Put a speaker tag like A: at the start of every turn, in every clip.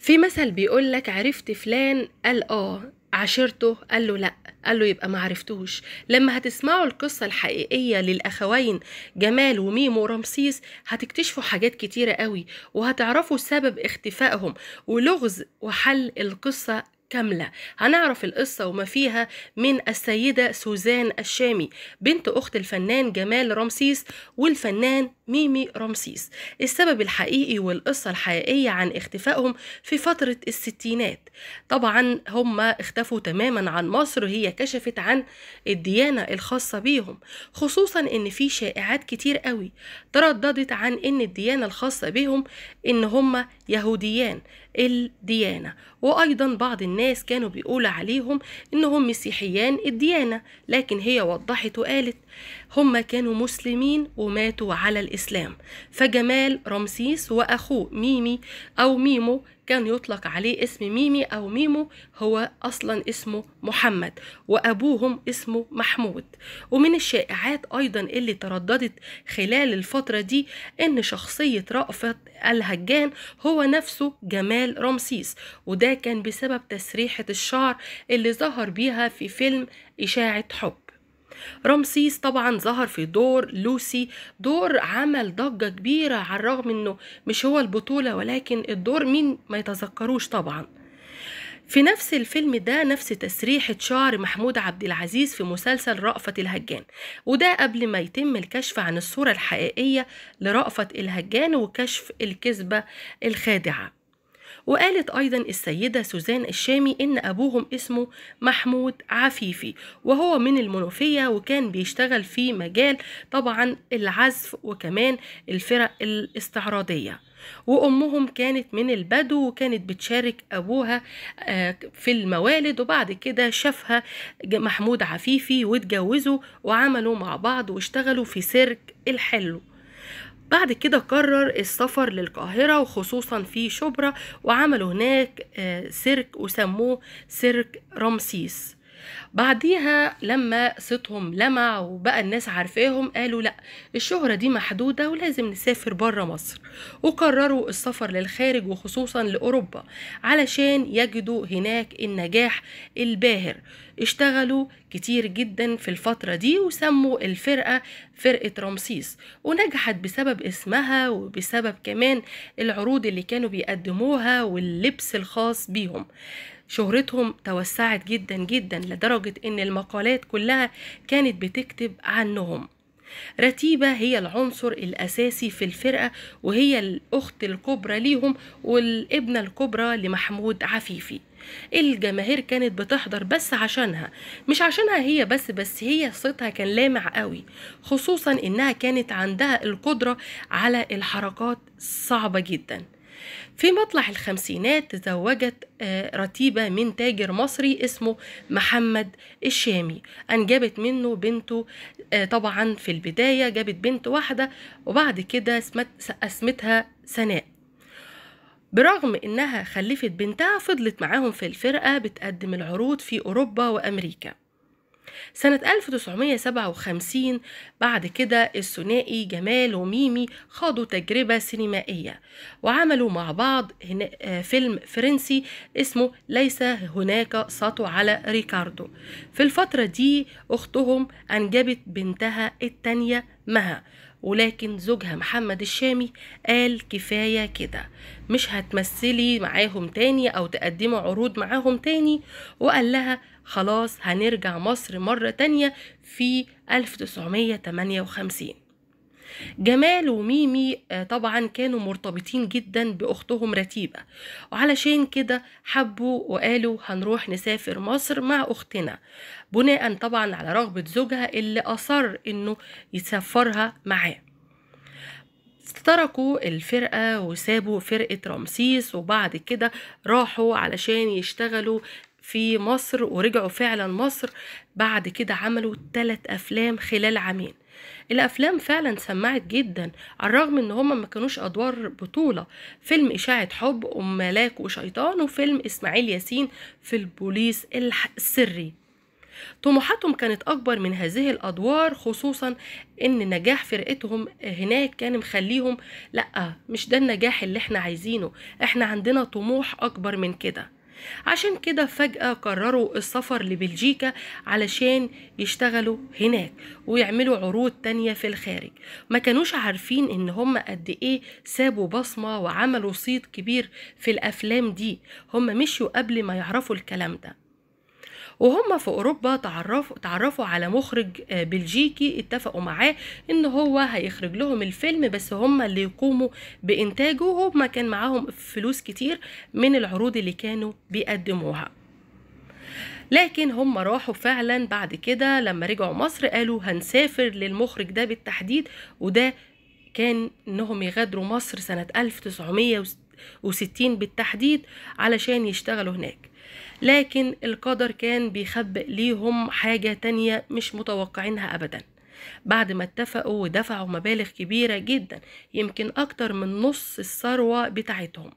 A: في مثل بيقول لك عرفت فلان قال اه عشرته قال له لا قال له يبقى ما عرفتوش لما هتسمعوا القصة الحقيقية للأخوين جمال وميمو ورمسيس هتكتشفوا حاجات كتيرة قوي وهتعرفوا سبب اختفائهم ولغز وحل القصة كاملة هنعرف القصة وما فيها من السيدة سوزان الشامي بنت أخت الفنان جمال رمسيس والفنان ميمي رمسيس السبب الحقيقي والقصة الحقيقية عن اختفائهم في فترة الستينات طبعا هم اختفوا تماما عن مصر هي كشفت عن الديانة الخاصة بيهم خصوصا ان في شائعات كتير قوي ترددت عن ان الديانة الخاصة بهم ان هم يهوديان الديانة وايضا بعض الناس الناس كانوا بيقولوا عليهم إنهم مسيحيان الديانة لكن هي وضحت وقالت هم كانوا مسلمين وماتوا على الإسلام فجمال رمسيس وأخوه ميمي أو ميمو كان يطلق عليه اسم ميمي أو ميمو هو أصلا اسمه محمد وأبوهم اسمه محمود ومن الشائعات أيضا اللي ترددت خلال الفترة دي أن شخصية رأفت الهجان هو نفسه جمال رمسيس وده كان بسبب تسريحة الشعر اللي ظهر بيها في فيلم إشاعة حب رمسيس طبعا ظهر في دور لوسي دور عمل ضجة كبيرة على الرغم انه مش هو البطولة ولكن الدور مين ما يتذكروش طبعا في نفس الفيلم ده نفس تسريحة شعر محمود عبد العزيز في مسلسل رأفت الهجان وده قبل ما يتم الكشف عن الصورة الحقيقية لرأفت الهجان وكشف الكذبة الخادعة وقالت أيضا السيدة سوزان الشامي إن أبوهم اسمه محمود عفيفي وهو من المنوفية وكان بيشتغل في مجال طبعا العزف وكمان الفرق الاستعراضية وأمهم كانت من البدو وكانت بتشارك أبوها آه، في الموالد وبعد كده شافها محمود عفيفي واتجوزوا وعملوا مع بعض واشتغلوا في سيرك الحلو بعد كده قرر السفر للقاهرة وخصوصا في شبرا وعملوا هناك آه، سيرك وسموه سيرك رمسيس بعديها لما صيتهم لمع وبقى الناس عارفاهم قالوا لا الشهرة دي محدودة ولازم نسافر بره مصر وقرروا السفر للخارج وخصوصا لأوروبا علشان يجدوا هناك النجاح الباهر اشتغلوا كتير جدا في الفترة دي وسموا الفرقة فرقة رمسيس ونجحت بسبب اسمها وبسبب كمان العروض اللي كانوا بيقدموها واللبس الخاص بيهم شهرتهم توسعت جدا جدا لدرجة ان المقالات كلها كانت بتكتب عنهم رتيبة هي العنصر الأساسي في الفرقة وهي الأخت الكبرى ليهم والابنة الكبرى لمحمود عفيفي الجماهير كانت بتحضر بس عشانها مش عشانها هي بس بس هي صوتها كان لامع قوي خصوصا انها كانت عندها القدرة على الحركات صعبة جداً في مطلع الخمسينات تزوجت آه، رتيبة من تاجر مصري اسمه محمد الشامي أنجبت منه بنته آه، طبعا في البداية جابت بنت واحدة وبعد كده اسمتها سناء برغم انها خلفت بنتها فضلت معاهم في الفرقة بتقدم العروض في اوروبا وامريكا سنة 1957 بعد كده الثنائي جمال وميمي خاضوا تجربة سينمائية وعملوا مع بعض آه، فيلم فرنسي اسمه ليس هناك سطو على ريكاردو في الفترة دي أختهم أنجبت بنتها التانية مها ولكن زوجها محمد الشامي قال كفاية كده مش هتمثلي معاهم تاني أو تقدمي عروض معاهم تاني وقال لها خلاص هنرجع مصر مرة تانية في 1958 جمال وميمي آه، طبعا كانوا مرتبطين جدا باختهم رتيبه وعلشان كده حبوا وقالوا هنروح نسافر مصر مع اختنا بناء طبعا على رغبه زوجها اللي اصر انه يسفرها معاه تركوا الفرقة وسابوا فرقة رمسيس وبعد كده راحوا علشان يشتغلوا في مصر ورجعوا فعلا مصر بعد كده عملوا ثلاث أفلام خلال عامين الافلام فعلا سمعت جدا على الرغم ان هما ما كانوش ادوار بطوله فيلم اشاعه حب ام ملاك وشيطان وفيلم اسماعيل ياسين في البوليس السري طموحاتهم كانت أكبر من هذه الأدوار خصوصا إن نجاح فرقتهم هناك كان مخليهم لأ مش ده النجاح اللي احنا عايزينه احنا عندنا طموح أكبر من كده عشان كده فجأة قرروا السفر لبلجيكا علشان يشتغلوا هناك ويعملوا عروض تانية في الخارج ما كانوش عارفين ان هم قد ايه سابوا بصمة وعملوا صيت كبير في الافلام دي هم مشوا قبل ما يعرفوا الكلام ده وهم في اوروبا تعرفوا تعرفوا على مخرج آه، بلجيكي اتفقوا معاه ان هو هيخرج لهم الفيلم بس هم اللي يقوموا بانتاجه وهما كان معاهم فلوس كتير من العروض اللي كانوا بيقدموها لكن هم راحوا فعلا بعد كده لما رجعوا مصر قالوا هنسافر للمخرج ده بالتحديد وده كان انهم يغادروا مصر سنة 1960 بالتحديد علشان يشتغلوا هناك لكن القدر كان بيخبئ ليهم حاجة تانية مش متوقعينها أبدا بعد ما اتفقوا ودفعوا مبالغ كبيرة جدا يمكن أكتر من نص الثروة بتاعتهم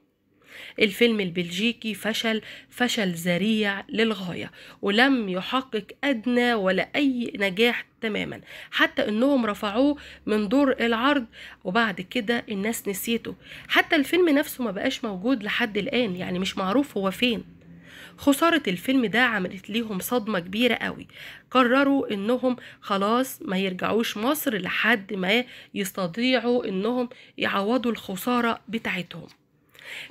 A: الفيلم البلجيكي فشل فشل ذريع للغاية ولم يحقق أدنى ولا أي نجاح تماما حتى انهم رفعوه من دور العرض وبعد كده الناس نسيته حتى الفيلم نفسه ما بقاش موجود لحد الآن يعني مش معروف هو فين خسارة الفيلم ده عملت ليهم صدمة كبيرة قوي قرروا انهم خلاص ما يرجعوش مصر لحد ما يستطيعوا انهم يعوضوا الخسارة بتاعتهم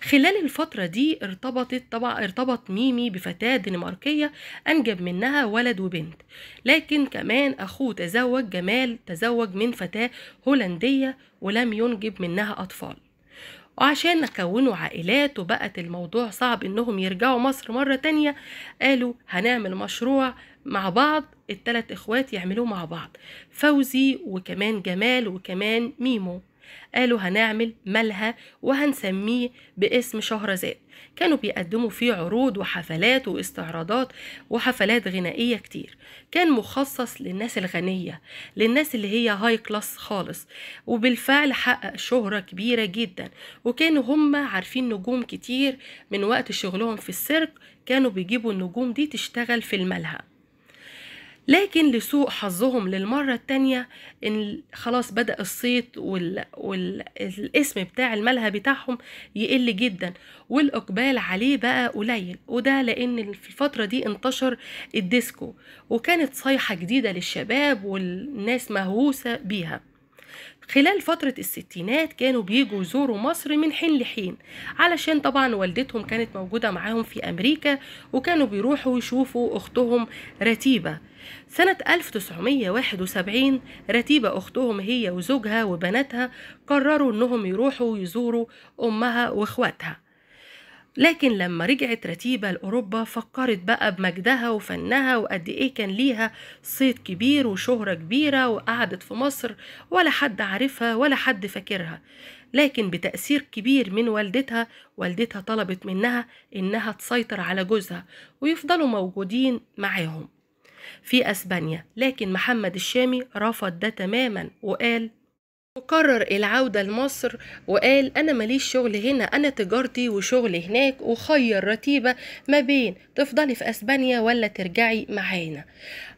A: خلال الفترة دي ارتبطت طبعا ارتبط ميمي بفتاة دنماركية أنجب منها ولد وبنت لكن كمان أخوه تزوج جمال تزوج من فتاة هولندية ولم ينجب منها أطفال وعشان كونوا عائلات وبقت الموضوع صعب انهم يرجعوا مصر مرة تانية قالوا هنعمل مشروع مع بعض التلات اخوات يعملوه مع بعض فوزي وكمان جمال وكمان ميمو قالوا هنعمل ملهى وهنسميه باسم شهرزاد كانوا بيقدموا فيه عروض وحفلات واستعراضات وحفلات غنائية كتير كان مخصص للناس الغنية للناس اللي هي هاي كلاس خالص وبالفعل حقق شهرة كبيرة جدا وكانوا هم عارفين نجوم كتير من وقت شغلهم في السيرك كانوا بيجيبوا النجوم دي تشتغل في الملهى لكن لسوء حظهم للمرة التانية إن خلاص بدأ الصيت والاسم بتاع الملهى بتاعهم يقل جدا والإقبال عليه بقى قليل وده لأن في الفترة دي انتشر الديسكو وكانت صيحة جديدة للشباب والناس مهووسة بيها خلال فترة الستينات كانوا بيجوا يزوروا مصر من حين لحين علشان طبعا والدتهم كانت موجودة معاهم في أمريكا وكانوا بيروحوا يشوفوا أختهم رتيبة سنة 1971 رتيبة أختهم هي وزوجها وبناتها قرروا إنهم يروحوا يزوروا أمها وإخواتها لكن لما رجعت رتيبة لأوروبا فكرت بقى بمجدها وفنها وقد إيه كان ليها صيت كبير وشهرة كبيرة وقعدت في مصر ولا حد عارفها ولا حد فاكرها لكن بتأثير كبير من والدتها والدتها طلبت منها إنها تسيطر على جوزها ويفضلوا موجودين معاهم في أسبانيا لكن محمد الشامي رفض ده تماما وقال وقرر العودة لمصر وقال أنا ماليش شغل هنا أنا تجارتي وشغلي هناك وخير رتيبة ما بين تفضلي في أسبانيا ولا ترجعي معانا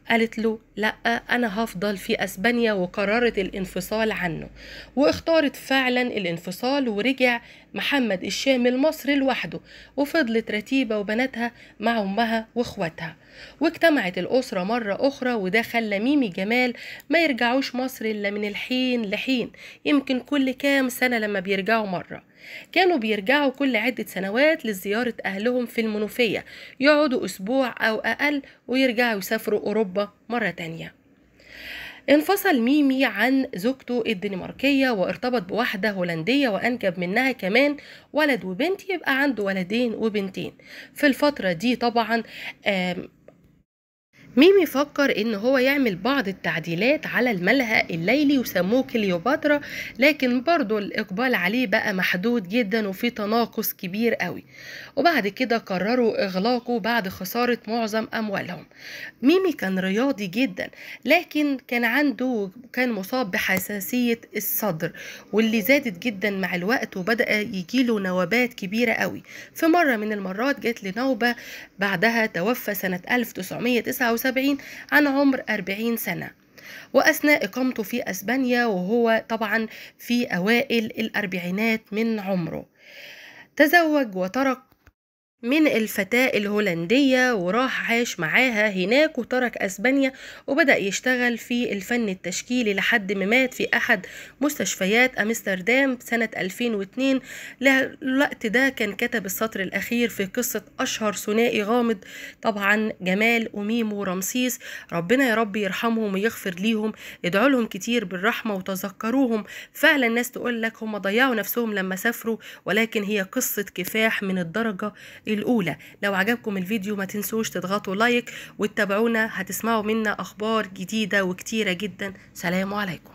A: قالت له لا أنا هفضل في أسبانيا وقررت الانفصال عنه واختارت فعلا الانفصال ورجع محمد الشامل مصر لوحده وفضلت رتيبة وبناتها مع أمها وإخواتها واجتمعت الأسرة مرة أخرى وده خلى ميمي جمال ما يرجعوش مصر إلا من الحين لحين يمكن كل كام سنة لما بيرجعوا مرة كانوا بيرجعوا كل عدة سنوات لزيارة أهلهم في المنوفية يقعدوا أسبوع أو أقل ويرجعوا يسافروا أوروبا مرة تانية انفصل ميمي عن زوجته الدنماركية وارتبط بواحدة هولندية وأنجب منها كمان ولد وبنت يبقى عنده ولدين وبنتين في الفترة دي طبعا ميمي فكر ان هو يعمل بعض التعديلات على الملهى الليلي وسموه كليوباترا لكن برضه الاقبال عليه بقى محدود جدا وفي تناقص كبير قوي وبعد كده قرروا اغلاقه بعد خسارة معظم اموالهم ميمي كان رياضي جدا لكن كان عنده كان مصاب بحساسية الصدر واللي زادت جدا مع الوقت وبدأ يجيله نوبات كبيرة قوي في مرة من المرات جات لنوبة بعدها توفى سنة 1999 1975 عن عمر 40 سنة وأثناء إقامته في أسبانيا وهو طبعا في أوائل الأربعينات من عمره تزوج وترك من الفتاة الهولندية وراح عاش معاها هناك وترك أسبانيا وبدأ يشتغل في الفن التشكيلي لحد ما مات في أحد مستشفيات أمستردام سنة 2002 للوقت ده كان كتب السطر الأخير في قصة أشهر ثنائي غامض طبعا جمال وميمو ورمسيس ربنا يا رب يرحمهم ويغفر ليهم ادعوا لهم كتير بالرحمة وتذكروهم فعلا الناس تقول لك هم ضيعوا نفسهم لما سافروا ولكن هي قصة كفاح من الدرجة الأولى لو عجبكم الفيديو ما تنسوش تضغطوا لايك وتتابعونا هتسمعوا منا أخبار جديدة وكتيرة جدا سلام عليكم